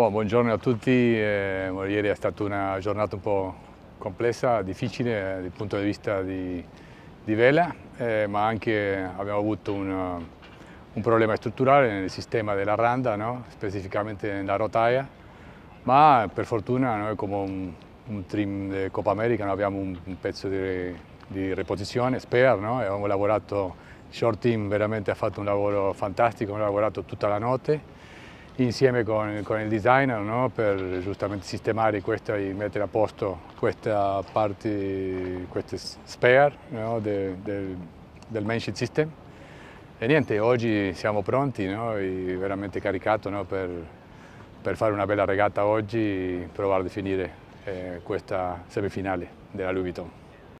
Bon, buongiorno a tutti, eh, ieri è stata una giornata un po' complessa, difficile eh, dal punto di vista di, di vela, eh, ma anche abbiamo avuto un, un, problema strutturale nel sistema della randa, no? specificamente nella rotaia, ma per fortuna noi come un, un team di Coppa America no? abbiamo un, un, pezzo di, di reposizione, spare, no? abbiamo lavorato, il short team veramente ha fatto un lavoro fantastico, abbiamo lavorato tutta la notte, insieme con, con il designer no? per giustamente sistemare questa e mettere a posto questa parte, questo spare no? de, de, del main system. E niente, oggi siamo pronti, no? veramente caricato per, per, fare una bella regata oggi e provare a definire eh, questa semifinale della Louis Vuitton.